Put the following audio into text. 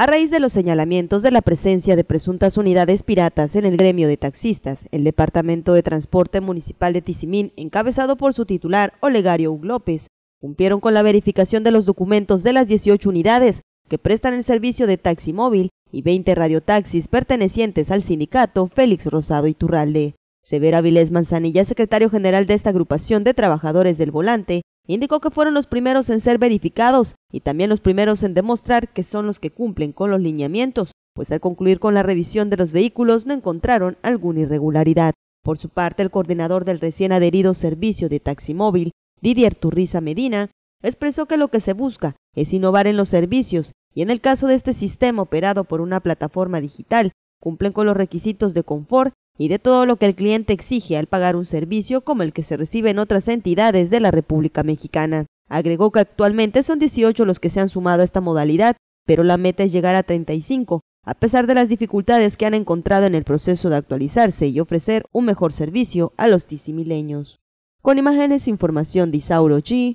A raíz de los señalamientos de la presencia de presuntas unidades piratas en el gremio de taxistas, el Departamento de Transporte Municipal de Tizimín, encabezado por su titular Olegario Uglópez, López, cumplieron con la verificación de los documentos de las 18 unidades que prestan el servicio de taxi móvil y 20 radiotaxis pertenecientes al sindicato Félix Rosado Iturralde. Severa Avilés Manzanilla, secretario general de esta agrupación de trabajadores del volante, Indicó que fueron los primeros en ser verificados y también los primeros en demostrar que son los que cumplen con los lineamientos, pues al concluir con la revisión de los vehículos no encontraron alguna irregularidad. Por su parte, el coordinador del recién adherido servicio de taximóvil, Didier Turriza Medina, expresó que lo que se busca es innovar en los servicios y en el caso de este sistema operado por una plataforma digital, cumplen con los requisitos de confort y de todo lo que el cliente exige al pagar un servicio como el que se recibe en otras entidades de la República Mexicana. Agregó que actualmente son 18 los que se han sumado a esta modalidad, pero la meta es llegar a 35, a pesar de las dificultades que han encontrado en el proceso de actualizarse y ofrecer un mejor servicio a los tisimileños. Con imágenes, información de Isauro G,